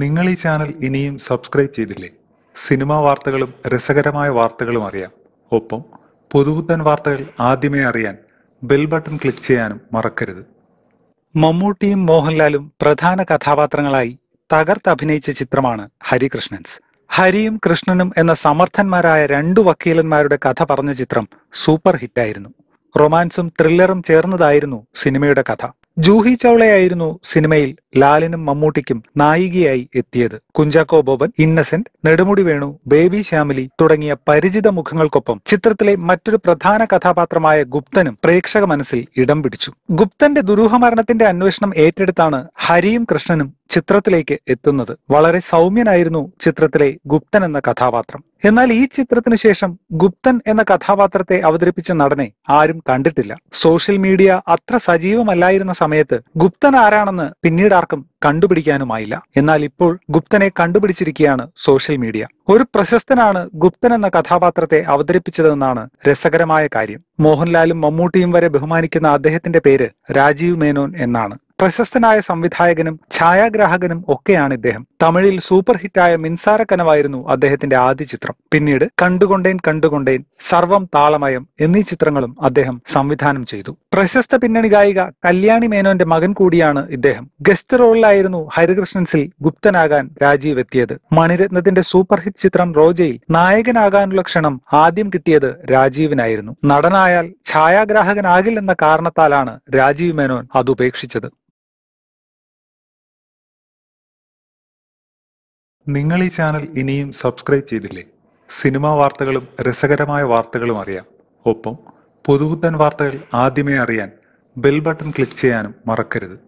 നിങ്ങൾ ഈ ചാനൽ ഇനിയും സബ്സ്ക്രൈബ് ചെയ്തില്ലേ സിനിമാ വാർത്തകളും രസകരമായ വാർത്തകളും അറിയാം ഒപ്പം പുതുപുത്തൻ വാർത്തകൾ ആദ്യമേ അറിയാൻ ബെൽ ബട്ടൺ ക്ലിക്ക് ചെയ്യാനും മറക്കരുത് മമ്മൂട്ടിയും മോഹൻലാലും പ്രധാന കഥാപാത്രങ്ങളായി തകർത്ത് അഭിനയിച്ച ചിത്രമാണ് ഹരികൃഷ്ണൻസ് ഹരിയും കൃഷ്ണനും എന്ന സമർത്ഥന്മാരായ രണ്ടു വക്കീലന്മാരുടെ കഥ പറഞ്ഞ ചിത്രം സൂപ്പർ ഹിറ്റായിരുന്നു റൊമാൻസും ത്രില്ലറും ചേർന്നതായിരുന്നു സിനിമയുടെ കഥ ജൂഹി ചൗളയായിരുന്നു സിനിമയിൽ ലാലിനും മമ്മൂട്ടിക്കും നായികയായി എത്തിയത് കുഞ്ചാക്കോ ബോബൻ ഇന്നസെന്റ് നെടുമുടി വേണു ബേബി ശ്യാമിലി തുടങ്ങിയ പരിചിത മുഖങ്ങൾക്കൊപ്പം ചിത്രത്തിലെ മറ്റൊരു പ്രധാന കഥാപാത്രമായ ഗുപ്തനും പ്രേക്ഷക മനസ്സിൽ ഇടം പിടിച്ചു ഗുപ്തന്റെ ദുരൂഹമരണത്തിന്റെ അന്വേഷണം ഏറ്റെടുത്താണ് ഹരിയും കൃഷ്ണനും ചിത്രത്തിലേക്ക് എത്തുന്നത് വളരെ സൗമ്യനായിരുന്നു ചിത്രത്തിലെ ഗുപ്തൻ എന്ന കഥാപാത്രം എന്നാൽ ഈ ചിത്രത്തിന് ശേഷം ഗുപ്തൻ എന്ന കഥാപാത്രത്തെ അവതരിപ്പിച്ച നടനെ ആരും കണ്ടിട്ടില്ല സോഷ്യൽ മീഡിയ അത്ര സജീവമല്ലായിരുന്ന സമയത്ത് ഗുപ്തൻ ആരാണെന്ന് പിന്നീട് ആർക്കും കണ്ടുപിടിക്കാനുമായില്ല എന്നാൽ ഇപ്പോൾ ഗുപ്തനെ കണ്ടുപിടിച്ചിരിക്കുകയാണ് സോഷ്യൽ മീഡിയ ഒരു പ്രശസ്തനാണ് ഗുപ്തൻ എന്ന കഥാപാത്രത്തെ അവതരിപ്പിച്ചതെന്നാണ് രസകരമായ കാര്യം മോഹൻലാലും മമ്മൂട്ടിയും വരെ ബഹുമാനിക്കുന്ന അദ്ദേഹത്തിന്റെ പേര് രാജീവ് മേനോൻ എന്നാണ് പ്രശസ്തനായ സംവിധായകനും ഛായാഗ്രാഹകനും ഒക്കെയാണ് ഇദ്ദേഹം തമിഴിൽ സൂപ്പർ ഹിറ്റായ മിൻസാര കനവായിരുന്നു അദ്ദേഹത്തിന്റെ ആദ്യ ചിത്രം പിന്നീട് കണ്ടുകൊണ്ടേൻ കണ്ടുകൊണ്ടേൻ സർവം താളമയം എന്നീ ചിത്രങ്ങളും അദ്ദേഹം സംവിധാനം ചെയ്തു പ്രശസ്ത പിന്നണി ഗായിക കല്യാണി മേനോന്റെ മകൻ കൂടിയാണ് ഇദ്ദേഹം ഗസ്റ്റ് റോളിലായിരുന്നു ഹരികൃഷ്ണൻസിൽ ഗുപ്തനാകാൻ രാജീവ് എത്തിയത് മണിരത്നത്തിന്റെ സൂപ്പർ ഹിറ്റ് ചിത്രം റോജയിൽ നായകനാകാനുള്ള ക്ഷണം ആദ്യം കിട്ടിയത് രാജീവിനായിരുന്നു നടനായാൽ ഛായാഗ്രാഹകനാകില്ലെന്ന കാരണത്താലാണ് രാജീവ് മേനോൻ അത് ഉപേക്ഷിച്ചത് നിങ്ങൾ ഈ ചാനൽ ഇനിയും സബ്സ്ക്രൈബ് ചെയ്തില്ലേ സിനിമാ വാർത്തകളും രസകരമായ വാർത്തകളും അറിയാം ഒപ്പം പുതുപുത്തൻ വാർത്തകൾ ആദ്യമേ അറിയാൻ ബെൽ ബട്ടൺ ക്ലിക്ക് ചെയ്യാനും മറക്കരുത്